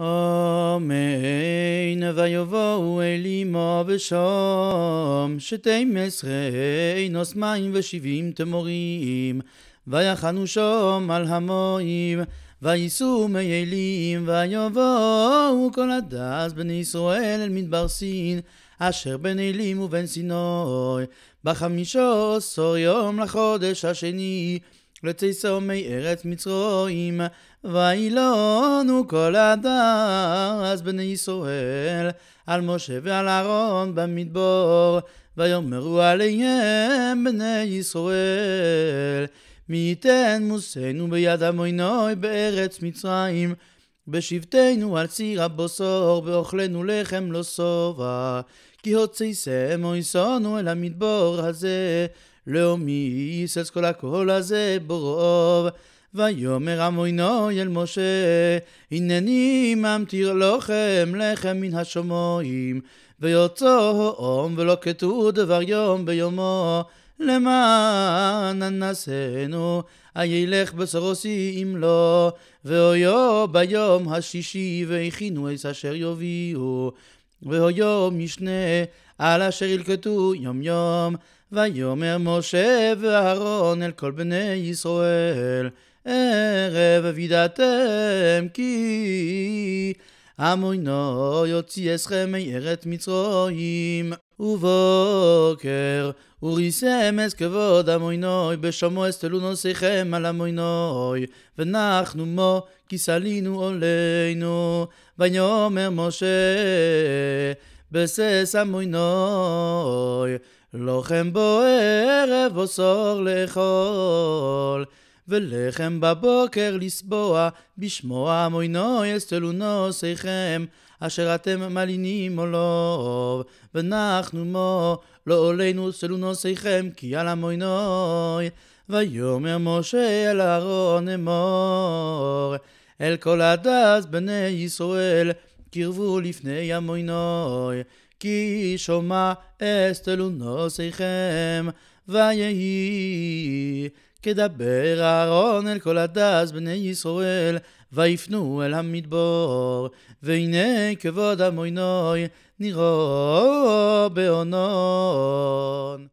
אמן, ויבואו אל אמו ושם, שתים עשרה נוס מים ושבעים תמורים, ויחנו שום על המוים, וייסעו מי אלים, ויבואו כל הדס בני ישראל אל מדבר סין, אשר בין אלים ובין סינוי בחמישו עשור יום לחודש השני, לתיסו מי ארץ מצרועים, וילונו כל אז בני ישראל, על משה ועל אהרון במדבור, ויאמרו עליהם בני ישראל, מי ייתן מוסנו ביד המוינוי בארץ מצרים, בשבתנו על ציר הבוסור, ואוכלנו לחם לא שובע. כי הוציא סמו יסונו אל המדבור הזה, לאומי יסס כל הקול הזה ברוב. ויאמר עמוינו אל משה, הנני ממטיר לכם לחם מן השמועים, ויוצא הום ולא כתוב דבר יום ביומו, למען אנסנו, הילך בשרוסי אם לא, ואויו ביום השישי, והכינו עץ אשר יביאו, ואויו משנה, על אשר ילקטו יום יום. ויאמר משה ואהרון אל כל בני ישראל, ערב וידעתם כי המוינו יוציא אסכם מארץ מצרים, ובוקר וריסם אס כבוד המוינוי, בשמו אסתלו נוסיכם על המוינוי, ונחנו מו כי סלינו עולנו, ויאמר משה בסס המוינוי, לוחם בו ערב אוסור לאכול. ולחם בבוקר לסבוע, בשמו המוינוי אסתלו נוסיכם, אשר אתם מלינים עולוב, לא, ונחנו מו, לא עולנו אסתלו נוסיכם, כי על המוינוי. ויאמר משה אל אהרון אמור, אל כל הדס בני ישראל, קרבו לפני המוינוי, כי שומע אסתלו נוסיכם, ויהי. כדבר אהרון אל כל הדס בני ישראל, ויפנו אל המדבור, והנה כבוד המוינוי, נראו באונון.